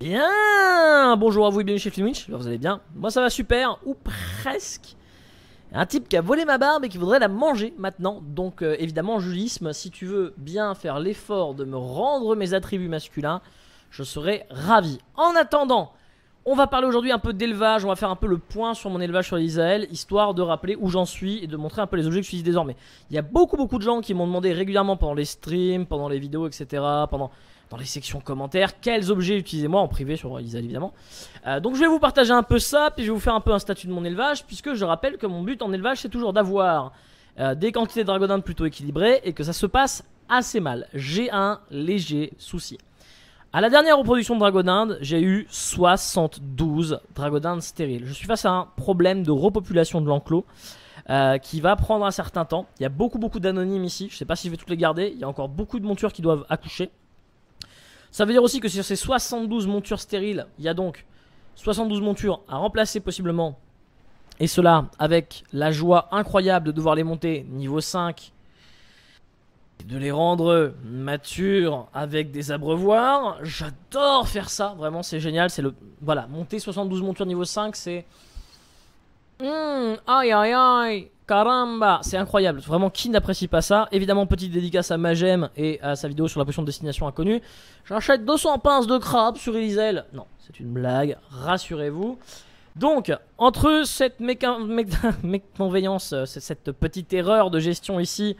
Bien Bonjour à vous et bienvenue chez Filmwitch, vous allez bien Moi ça va super, ou presque Un type qui a volé ma barbe et qui voudrait la manger maintenant, donc euh, évidemment Julisme, si tu veux bien faire l'effort de me rendre mes attributs masculins, je serai ravi. En attendant, on va parler aujourd'hui un peu d'élevage, on va faire un peu le point sur mon élevage sur l'Israël, histoire de rappeler où j'en suis et de montrer un peu les objets que je suis désormais. Il y a beaucoup beaucoup de gens qui m'ont demandé régulièrement pendant les streams, pendant les vidéos, etc., pendant dans les sections commentaires quels objets utilisez-moi en privé sur Isal évidemment. Euh, donc je vais vous partager un peu ça, puis je vais vous faire un peu un statut de mon élevage, puisque je rappelle que mon but en élevage c'est toujours d'avoir euh, des quantités de dragodindes plutôt équilibrées et que ça se passe assez mal. J'ai un léger souci. À la dernière reproduction de dragodindes, j'ai eu 72 dragodindes stériles. Je suis face à un problème de repopulation de l'enclos. Euh, qui va prendre un certain temps. Il y a beaucoup beaucoup d'anonymes ici. Je sais pas si je vais toutes les garder. Il y a encore beaucoup de montures qui doivent accoucher. Ça veut dire aussi que sur ces 72 montures stériles, il y a donc 72 montures à remplacer possiblement. Et cela avec la joie incroyable de devoir les monter niveau 5 de les rendre matures avec des abreuvoirs. J'adore faire ça, vraiment c'est génial. C'est le voilà, monter 72 montures niveau 5, c'est Hum, aïe aïe aïe Caramba C'est incroyable, vraiment qui n'apprécie pas ça Évidemment, petite dédicace à Magem et à sa vidéo sur la potion de destination inconnue. J'achète 200 pinces de crabe sur Elisel. Non, c'est une blague, rassurez-vous. Donc, entre cette méconveillance, euh, cette petite erreur de gestion ici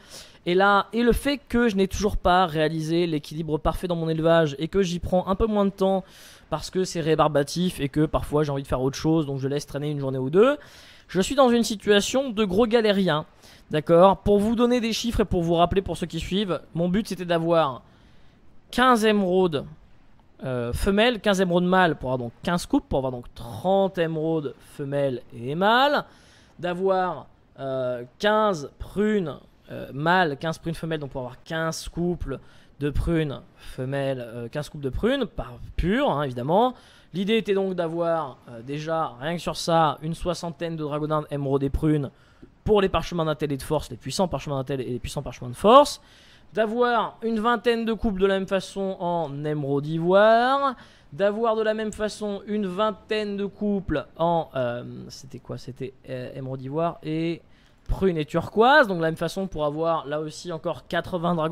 et là, et le fait que je n'ai toujours pas réalisé l'équilibre parfait dans mon élevage et que j'y prends un peu moins de temps parce que c'est rébarbatif et que parfois j'ai envie de faire autre chose, donc je laisse traîner une journée ou deux, je suis dans une situation de gros galérien. D'accord Pour vous donner des chiffres et pour vous rappeler pour ceux qui suivent, mon but c'était d'avoir 15 émeraudes 15 euh, émeraudes mâles pour avoir donc 15 coupes, pour avoir donc 30 émeraudes femelles et mâles, d'avoir 15 euh, prunes euh, mâles, 15 prunes femelles, donc pour avoir 15 couples de prunes femelles, 15 couples de prunes par pur, hein, évidemment. L'idée était donc d'avoir déjà, rien que sur ça, une soixantaine de dragonnades, émeraudes et prunes pour les parchemins d'intel et de force, les puissants parchemins d'intel et les puissants parchemins de force d'avoir une vingtaine de couples de la même façon en émeraude ivoire, d'avoir de la même façon une vingtaine de couples en... Euh, c'était quoi C'était émeraude euh, ivoire et prune et turquoise. Donc la même façon pour avoir là aussi encore 80 dragons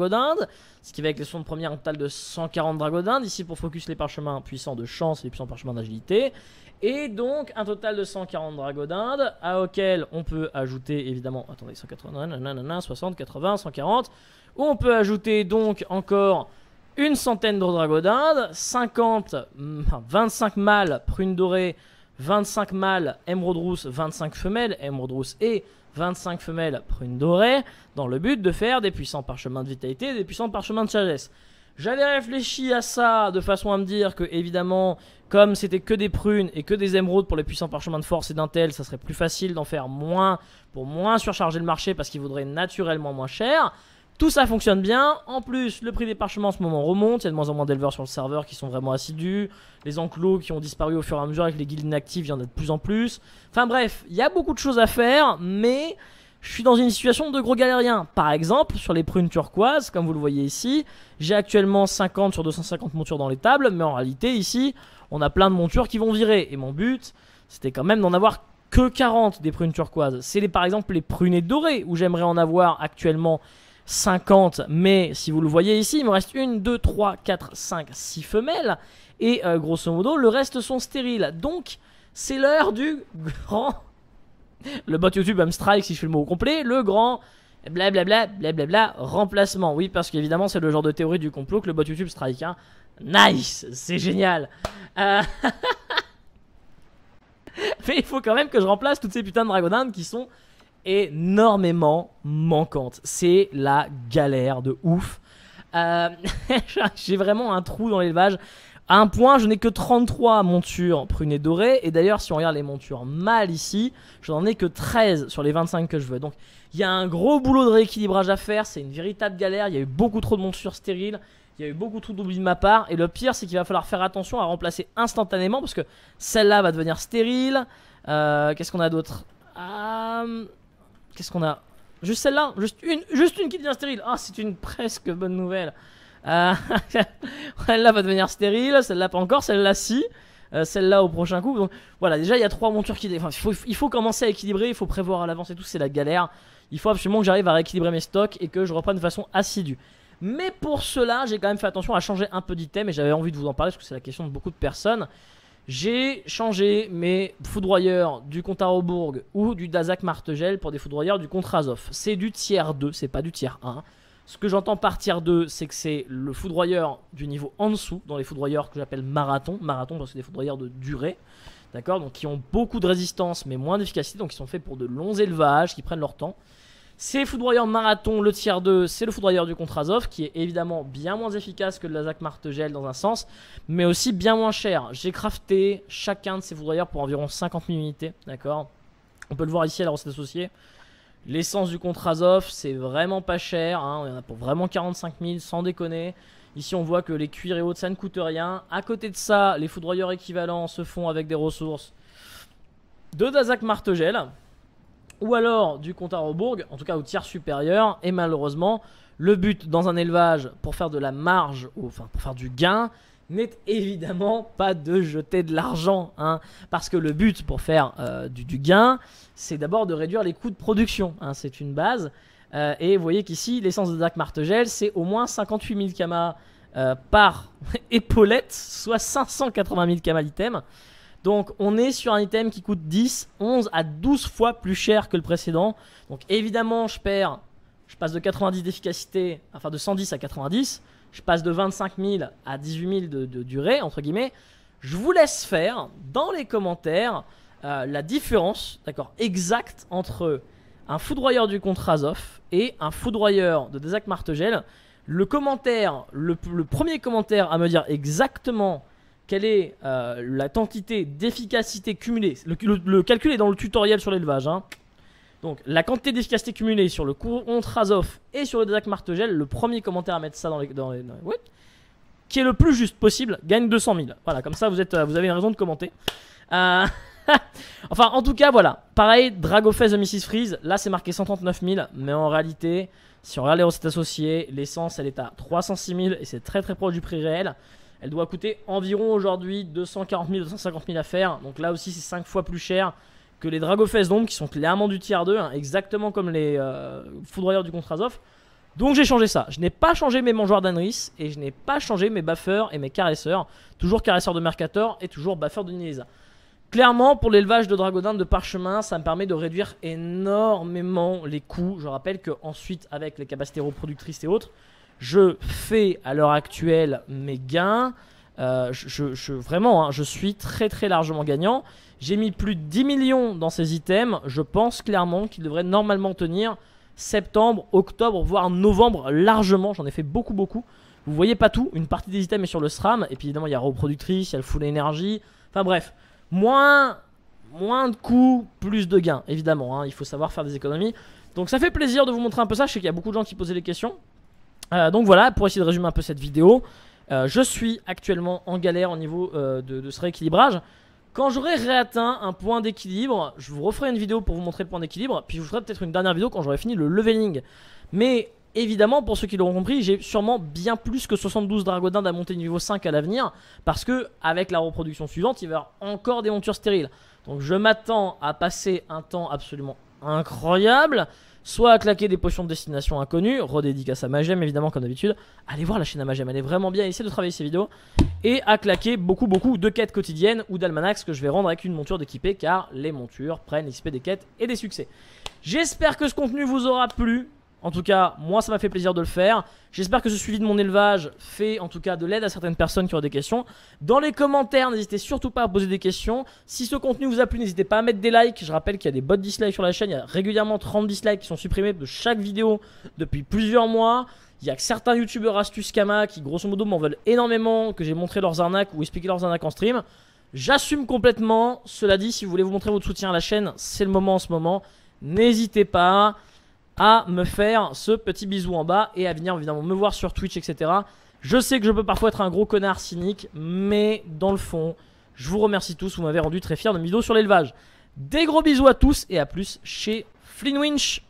ce qui va avec les sons de première un total de 140 dragons Ici pour focus les parchemins puissants de chance et les puissants parchemins d'agilité. Et donc un total de 140 dragons d'Inde, à auquel on peut ajouter évidemment, attendez, 180, 60, 80, 140, où on peut ajouter donc encore une centaine de dragons 50, 25 mm, mâles prunes dorées 25 mâles émeraude rousse, 25 femelles émeraudes rousse et 25 femelles prunes dorées, dans le but de faire des puissants parchemins de vitalité des puissants parchemins de sagesse. J'avais réfléchi à ça de façon à me dire que, évidemment, comme c'était que des prunes et que des émeraudes pour les puissants parchemins de force et d'intel, ça serait plus facile d'en faire moins pour moins surcharger le marché parce qu'il vaudrait naturellement moins cher. Tout ça fonctionne bien. En plus, le prix des parchemins en ce moment remonte. Il y a de moins en moins d'éleveurs sur le serveur qui sont vraiment assidus. Les enclos qui ont disparu au fur et à mesure avec les guildes inactives, il y en a de plus en plus. Enfin bref, il y a beaucoup de choses à faire, mais je suis dans une situation de gros galérien. Par exemple, sur les prunes turquoises, comme vous le voyez ici, j'ai actuellement 50 sur 250 montures dans les tables, mais en réalité, ici, on a plein de montures qui vont virer. Et mon but, c'était quand même d'en avoir que 40 des prunes turquoises. C'est par exemple les prunes dorées, où j'aimerais en avoir actuellement 50. Mais si vous le voyez ici, il me reste une, 2, 3, 4, 5, 6 femelles. Et euh, grosso modo, le reste sont stériles. Donc, c'est l'heure du grand... Le bot YouTube strike si je fais le mot au complet. Le grand blablabla, blablabla, remplacement. Oui, parce qu'évidemment, c'est le genre de théorie du complot que le bot YouTube strike. Hein. Nice, c'est génial. Euh, mais il faut quand même que je remplace toutes ces putains de dragodins qui sont énormément manquante. C'est la galère de ouf. Euh, j'ai vraiment un trou dans l'élevage. À un point, je n'ai que 33 montures prunées dorées. Et d'ailleurs, si on regarde les montures mâles ici, je n'en ai que 13 sur les 25 que je veux. Donc, il y a un gros boulot de rééquilibrage à faire. C'est une véritable galère. Il y a eu beaucoup trop de montures stériles. Il y a eu beaucoup trop d'oubli de ma part. Et le pire, c'est qu'il va falloir faire attention à remplacer instantanément. Parce que celle-là va devenir stérile. Euh, qu'est-ce qu'on a d'autre euh, Qu'est-ce qu'on a Juste celle-là Juste une, juste une qui devient stérile Ah, c'est une presque bonne nouvelle euh, Celle-là va devenir stérile, celle-là pas encore, celle-là si, euh, celle-là au prochain coup. Donc voilà, déjà il y a trois montures qui. Enfin, il faut, il faut commencer à équilibrer, il faut prévoir à l'avance et tout, c'est la galère. Il faut absolument que j'arrive à rééquilibrer mes stocks et que je reprenne de façon assidue. Mais pour cela, j'ai quand même fait attention à changer un peu d'item et j'avais envie de vous en parler parce que c'est la question de beaucoup de personnes. J'ai changé mes foudroyeurs du compte à ou du Dazak Martegel pour des foudroyeurs du compte Azov. C'est du tiers 2, c'est pas du tiers 1. Ce que j'entends par tiers 2, c'est que c'est le foudroyeur du niveau en dessous, dans les foudroyeurs que j'appelle marathon. Marathon parce que c'est des foudroyeurs de durée. D'accord Donc qui ont beaucoup de résistance mais moins d'efficacité, donc ils sont faits pour de longs élevages, qui prennent leur temps. C'est foudroyeurs Marathon, le tiers 2, c'est le Foudroyeur du contre qui est évidemment bien moins efficace que le Lazak Martegel dans un sens, mais aussi bien moins cher. J'ai crafté chacun de ces Foudroyeurs pour environ 50 000 unités, d'accord On peut le voir ici à la recette associée. L'essence du contre c'est vraiment pas cher, hein, on en a pour vraiment 45 000, sans déconner. Ici, on voit que les cuirs et autres, ça ne coûte rien. À côté de ça, les foudroyeurs équivalents se font avec des ressources de Dazak Martegel, ou alors du compte à rebours, en tout cas au tiers supérieur. Et malheureusement, le but dans un élevage pour faire de la marge, enfin pour faire du gain, n'est évidemment pas de jeter de l'argent. Hein. parce que le but pour faire euh, du, gain, c'est d'abord de réduire les coûts de production. Hein, c'est une base. Euh, et vous voyez qu'ici, l'essence de Dark Martegel, c'est au moins 58 000 kamas par épaulette, soit 580 000 kamas l'item. Donc on est sur un item qui coûte 10, 11 à 12 fois plus cher que le précédent. Donc évidemment je perds, je passe de 90 d'efficacité, enfin de 110 à 90, je passe de 25 000 à 18 000 de, durée, entre guillemets. Je vous laisse faire dans les commentaires euh, la différence, d'accord, exacte entre un foudroyeur du contre Azov et un foudroyeur de Desac Martegel. Le commentaire, le premier commentaire à me dire exactement quelle est euh, la quantité d'efficacité cumulée. Le, calcul est dans le tutoriel sur l'élevage. Hein. Donc, la quantité d'efficacité cumulée sur le cours Razov et sur le Dazak Martegel, le premier commentaire à mettre ça dans les. qui est le plus juste possible, gagne 200 000. Voilà, comme ça, vous, êtes, euh, vous avez une raison de commenter. Euh, enfin, en tout cas, voilà. Pareil, Fest de Mrs. Freeze, là, c'est marqué 139 000, mais en réalité, si on regarde les recettes associées, l'essence, elle est à 306 000 et c'est très très proche du prix réel. Elle doit coûter environ aujourd'hui 240 000, 250 000 à faire. Donc là aussi, c'est 5 fois plus cher que les Dragofest donc qui sont clairement du tiers 2, hein, exactement comme les euh, foudroyeurs du Contrazov. Donc j'ai changé ça. Je n'ai pas changé mes mangeoires d'Anris et je n'ai pas changé mes baffeurs et mes caresseurs. Toujours caresseurs de Mercator et toujours Buffers de Niliza. Clairement, pour l'élevage de dragodin de parchemin, ça me permet de réduire énormément les coûts. Je rappelle qu'ensuite, avec les capacités reproductrices et autres, je fais à l'heure actuelle mes gains. Euh, je, vraiment, hein, je suis très très largement gagnant. J'ai mis plus de 10 millions dans ces items. Je pense clairement qu'ils devraient normalement tenir septembre, octobre, voire novembre largement. J'en ai fait beaucoup beaucoup. Vous voyez pas tout, une partie des items est sur le SRAM, et puis évidemment il y a reproductrice, il y a le full énergie, enfin bref, moins, moins de coûts, plus de gains, évidemment, hein. il faut savoir faire des économies. Donc ça fait plaisir de vous montrer un peu ça, je sais qu'il y a beaucoup de gens qui posaient des questions, euh, donc voilà, pour essayer de résumer un peu cette vidéo, euh, je suis actuellement en galère au niveau euh, de, ce rééquilibrage. Quand j'aurai réatteint un point d'équilibre, je vous referai une vidéo pour vous montrer le point d'équilibre, puis je vous ferai peut-être une dernière vidéo quand j'aurai fini le leveling. Mais évidemment, pour ceux qui l'auront compris, j'ai sûrement bien plus que 72 dragodins à monter niveau 5 à l'avenir, parce que avec la reproduction suivante, il va y avoir encore des montures stériles. Donc je m'attends à passer un temps absolument incroyable soit à claquer des potions de destination inconnues, redédicace à Magem évidemment comme d'habitude, allez voir la chaîne à Magem, elle est vraiment bien, essayez de travailler ces vidéos, et à claquer beaucoup beaucoup de quêtes quotidiennes ou d'almanachs que je vais rendre avec une monture d'équipée car les montures prennent l'XP des quêtes et des succès. J'espère que ce contenu vous aura plu, en tout cas, moi, ça m'a fait plaisir de le faire. J'espère que ce suivi de mon élevage fait en tout cas de l'aide à certaines personnes qui ont des questions. Dans les commentaires, n'hésitez surtout pas à poser des questions. Si ce contenu vous a plu, n'hésitez pas à mettre des likes. Je rappelle qu'il y a des bots dislikes sur la chaîne. Il y a régulièrement 30 dislikes qui sont supprimés de chaque vidéo depuis plusieurs mois. Il y a certains youtubeurs astuces Kama qui, grosso modo, m'en veulent énormément, que j'ai montré leurs arnaques ou expliqué leurs arnaques en stream. J'assume complètement. Cela dit, si vous voulez vous montrer votre soutien à la chaîne, c'est le moment en ce moment. N'hésitez pas à me faire ce petit bisou en bas et à venir évidemment me voir sur Twitch, etc. Je sais que je peux parfois être un gros connard cynique, mais dans le fond, je vous remercie tous, vous m'avez rendu très fier de mes sur l'élevage. Des gros bisous à tous et à plus chez Flinwinch.